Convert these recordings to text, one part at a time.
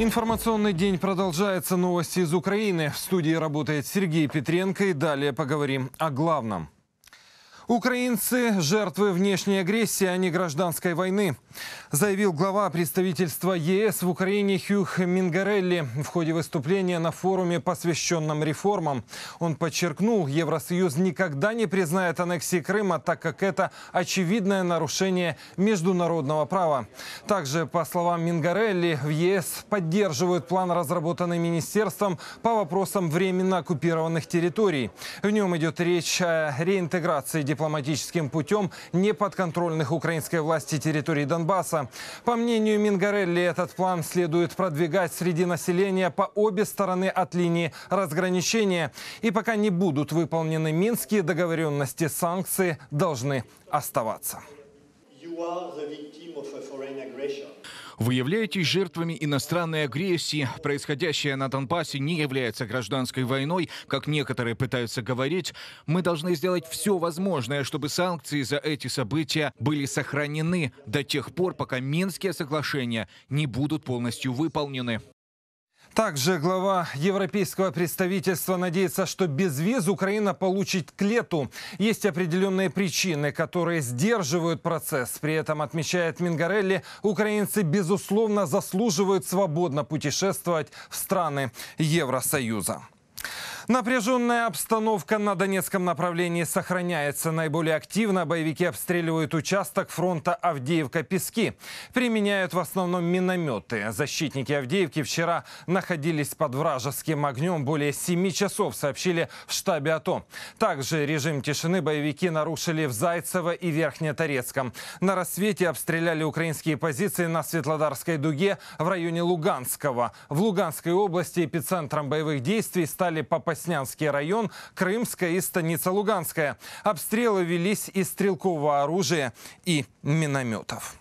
Информационный день продолжается. Новости из Украины. В студии работает Сергей Петренко. И далее поговорим о главном. Украинцы – жертвы внешней агрессии, а не гражданской войны, заявил глава представительства ЕС в Украине Хьюх Мингарелли в ходе выступления на форуме, посвященном реформам. Он подчеркнул, Евросоюз никогда не признает аннексии Крыма, так как это очевидное нарушение международного права. Также, по словам Мингарелли, в ЕС поддерживают план, разработанный министерством по вопросам временно оккупированных территорий. В нем идет речь о реинтеграции депутатов дипломатическим путем неподконтрольных украинской власти территорий Донбасса. По мнению Мингарелли, этот план следует продвигать среди населения по обе стороны от линии разграничения. И пока не будут выполнены минские договоренности, санкции должны оставаться. You are the victim of a foreign aggression. Вы являетесь жертвами иностранной агрессии. Происходящее на Донбассе не является гражданской войной, как некоторые пытаются говорить. Мы должны сделать все возможное, чтобы санкции за эти события были сохранены до тех пор, пока Минские соглашения не будут полностью выполнены. Также глава европейского представительства надеется, что без виз Украина получит к лету. Есть определенные причины, которые сдерживают процесс. При этом, отмечает Мингарелли, украинцы, безусловно, заслуживают свободно путешествовать в страны Евросоюза. Напряженная обстановка на Донецком направлении сохраняется. Наиболее активно боевики обстреливают участок фронта Авдеевка-Пески. Применяют в основном минометы. Защитники Авдеевки вчера находились под вражеским огнем более 7 часов, сообщили в штабе АТО. Также режим тишины боевики нарушили в Зайцево и Верхнеторецком. На рассвете обстреляли украинские позиции на Светлодарской дуге в районе Луганского. В Луганской области эпицентром боевых действий стали попасть Деснянский район, Крымская и станица Луганская. Обстрелы велись из стрелкового оружия и минометов.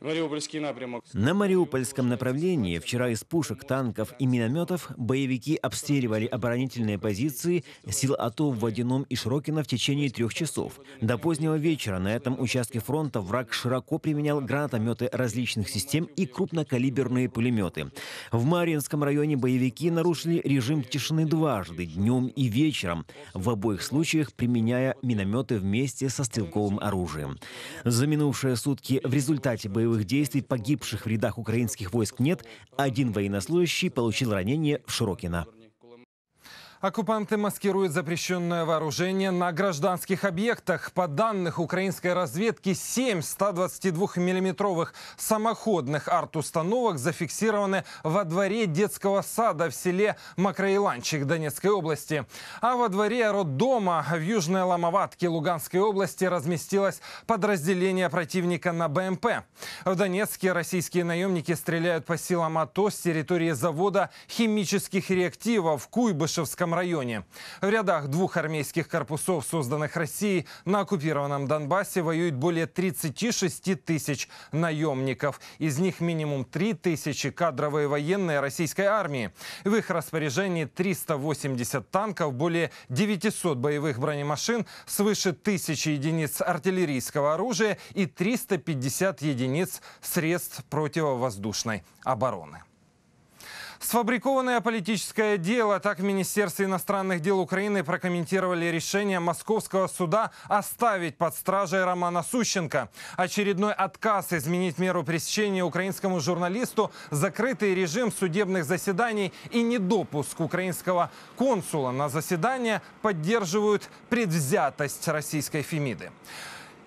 На Мариупольском направлении вчера из пушек, танков и минометов боевики обстреливали оборонительные позиции сил АТО в Водяном и Широкино в течение трех часов. До позднего вечера на этом участке фронта враг широко применял гранатометы различных систем и крупнокалиберные пулеметы. В Мариинском районе боевики нарушили режим тишины дважды, днем и вечером, в обоих случаях применяя минометы вместе со стрелковым оружием. За минувшие сутки в результате боевых боевых действий погибших в рядах украинских войск нет, один военнослужащий получил ранение в Широкино. Оккупанты маскируют запрещенное вооружение на гражданских объектах. По данных украинской разведки, 7 122-миллиметровых самоходных арт-установок зафиксированы во дворе детского сада в селе Макроиланчик Донецкой области. А во дворе роддома в Южной Ломоватке Луганской области разместилось подразделение противника на БМП. В Донецке российские наемники стреляют по силам АТО с территории завода химических реактивов в Куйбышевском Курском районе. В рядах двух армейских корпусов, созданных Россией, на оккупированном Донбассе воюют более 36 тысяч наемников. Из них минимум 3 тысячи кадровые военные российской армии. В их распоряжении 380 танков, более 900 боевых бронемашин, свыше тысячи единиц артиллерийского оружия и 350 единиц средств противовоздушной обороны. Сфабрикованное политическое дело. Так в Министерстве иностранных дел Украины прокомментировали решение московского суда оставить под стражей Романа Сущенко. Очередной отказ изменить меру пресечения украинскому журналисту, закрытый режим судебных заседаний и недопуск украинского консула на заседание поддерживают предвзятость российской Фемиды.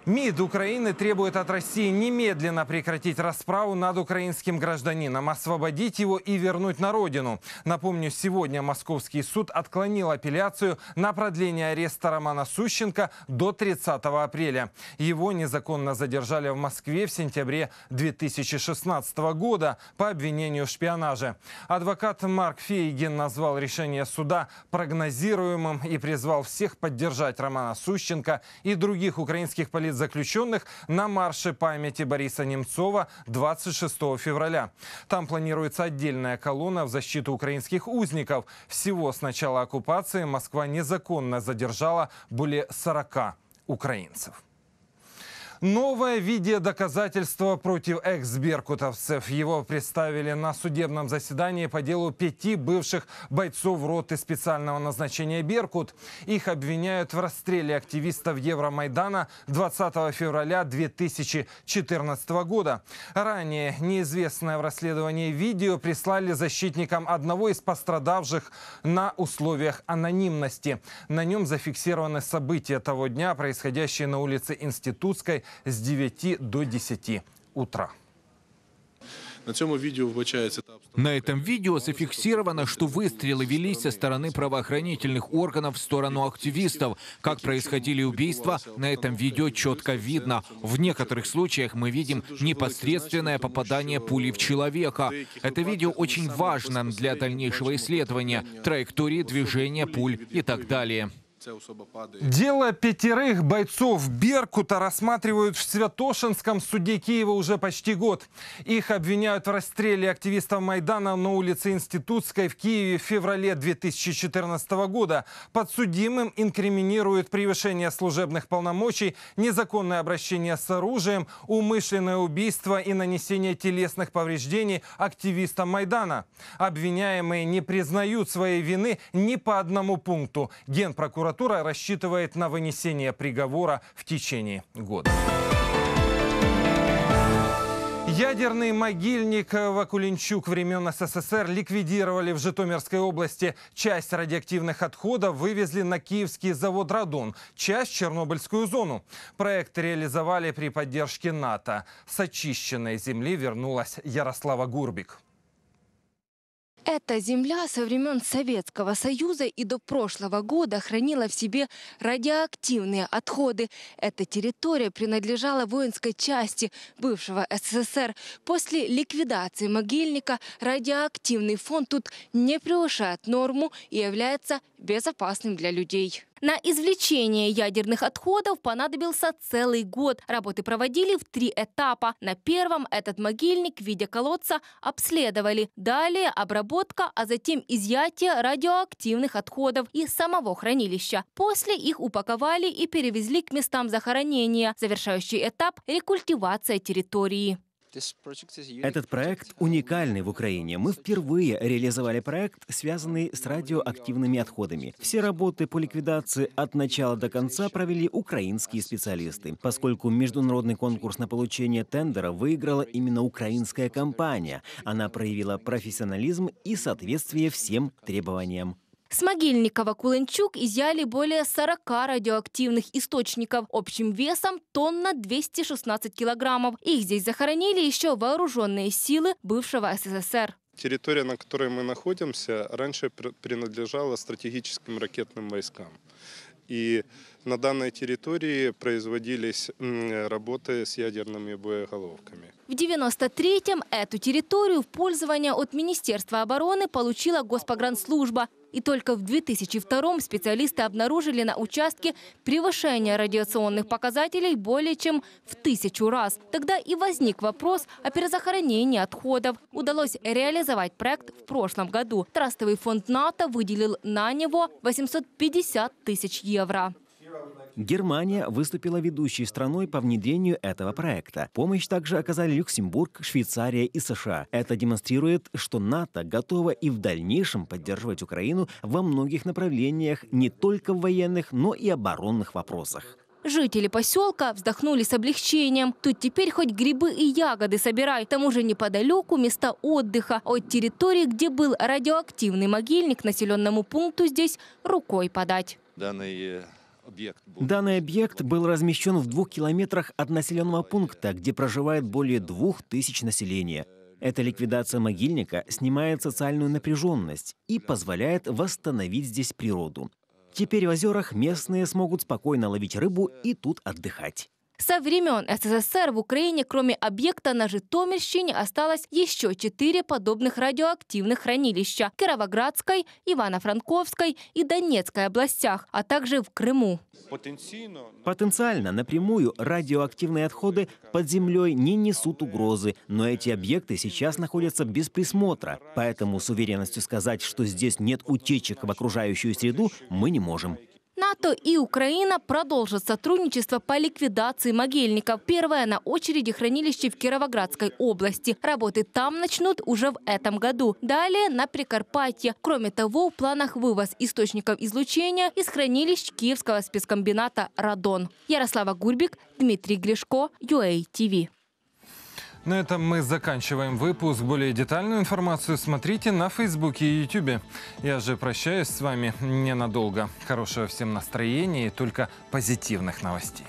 МИД Украины требует от России немедленно прекратить расправу над украинским гражданином, освободить его и вернуть на родину. Напомню, сегодня Московский суд отклонил апелляцию на продление ареста Романа Сущенко до 30 апреля. Его незаконно задержали в Москве в сентябре 2016 года по обвинению в шпионаже. Адвокат Марк Фейгин назвал решение суда прогнозируемым и призвал всех поддержать Романа Сущенко и других украинских политиков политзаключенных на марше памяти Бориса Немцова 26 февраля. Там планируется отдельная колонна в защиту украинских узников. Всего с начала оккупации Москва незаконно задержала более 40 украинцев. Новое видеодоказательство против экс-беркутовцев. Его представили на судебном заседании по делу пяти бывших бойцов роты специального назначения «Беркут». Их обвиняют в расстреле активистов Евромайдана 20 февраля 2014 года. Ранее неизвестное в расследовании видео прислали защитникам одного из пострадавших на условиях анонимности. На нем зафиксированы события того дня, происходящие на улице Институтской, с 9 до 10 утра. На этом видео зафиксировано, что выстрелы велись со стороны правоохранительных органов в сторону активистов. Как происходили убийства, на этом видео четко видно. В некоторых случаях мы видим непосредственное попадание пули в человека. Это видео очень важно для дальнейшего исследования, траектории движения пуль и так далее ця особа падає. Дело пятерых бойцов Беркута рассматривают в Святошинском суде Киева уже почти год. Их обвиняют в расстреле активистов Майдана на улице Институтской в Киеве в феврале 2014 года. Подсудимым инкриминируют превышение служебных полномочий, незаконное обращение с оружием, умышленное убийство и нанесение телесных повреждений активистам Майдана. Обвиняемые не признают своей вины ни по одному пункту. Генпрокуратура прокуратура рассчитывает на вынесение приговора в течение года. Ядерный могильник Вакулинчук времен СССР ликвидировали в Житомирской области. Часть радиоактивных отходов вывезли на киевский завод «Радон», часть – Чернобыльскую зону. Проект реализовали при поддержке НАТО. С очищенной земли вернулась Ярослава Гурбик. Эта земля со времен Советского Союза и до прошлого года хранила в себе радиоактивные отходы. Эта территория принадлежала воинской части бывшего СССР. После ликвидации могильника радиоактивный фон тут не превышает норму и является безопасным для людей. На извлечение ядерных отходов понадобился целый год. Работы проводили в три этапа. На первом этот могильник в виде колодца обследовали. Далее обработка, а затем изъятие радиоактивных отходов из самого хранилища. После их упаковали и перевезли к местам захоронения. Завершающий этап – рекультивация территории. Этот проект уникальный в Украине. Мы впервые реализовали проект, связанный с радиоактивными отходами. Все работы по ликвидации от начала до конца провели украинские специалисты. Поскольку международный конкурс на получение тендера выиграла именно украинская компания, она проявила профессионализм и соответствие всем требованиям с могильникова Кулынчук изъяли более 40 радиоактивных источников общим весом тонна 216 килограммов. Их здесь захоронили еще вооруженные силы бывшего СССР. Территория, на которой мы находимся, раньше принадлежала стратегическим ракетным войскам. И на данной территории производились работы с ядерными боеголовками. В 1993 м эту территорию в пользование от Министерства обороны получила Госпогранслужба. И только в 2002-м специалисты обнаружили на участке превышение радиационных показателей более чем в тысячу раз. Тогда и возник вопрос о перезахоронении отходов. Удалось реализовать проект в прошлом году. Трастовый фонд НАТО выделил на него 850 тысяч евро. Германия выступила ведущей страной по внедрению этого проекта. Помощь также оказали Люксембург, Швейцария и США. Это демонстрирует, что НАТО готова и в дальнейшем поддерживать Украину во многих направлениях, не только в военных, но и оборонных вопросах. Жители поселка вздохнули с облегчением. Тут теперь хоть грибы и ягоды собирай. К тому же неподалеку места отдыха. А от территории, где был радиоактивный могильник, населенному пункту здесь рукой подать. Данные Данный объект был размещен в двух километрах от населенного пункта, где проживает более двух тысяч населения. Э, Эта ликвидация э, могильника э, снимает социальную напряженность и позволяет восстановить здесь природу. Теперь в озерах местные смогут спокойно ловить рыбу и тут отдыхать. Со времен СССР в Украине, кроме объекта на Житомирщине, осталось еще четыре подобных радиоактивных хранилища – Кировоградской, Ивано-Франковской и Донецкой областях, а также в Крыму. Потенциально напрямую радиоактивные отходы под землей не несут угрозы, но эти объекты сейчас находятся без присмотра. Поэтому с уверенностью сказать, что здесь нет утечек в окружающую среду, мы не можем. НАТО и Украина продолжат сотрудничество по ликвидации могильников. Первое на очереди хранилище в Кировоградской области. Работы там начнут уже в этом году. Далее на Прикарпатье. Кроме того, в планах вывоз источников излучения из хранилищ Киевского спецкомбината «Радон». Ярослава Гурбик, Дмитрий Гришко, ТВ. На этом мы заканчиваем выпуск. Более детальную информацию смотрите на Фейсбуке и Ютубе. Я же прощаюсь с вами ненадолго. Хорошего всем настроения и только позитивных новостей.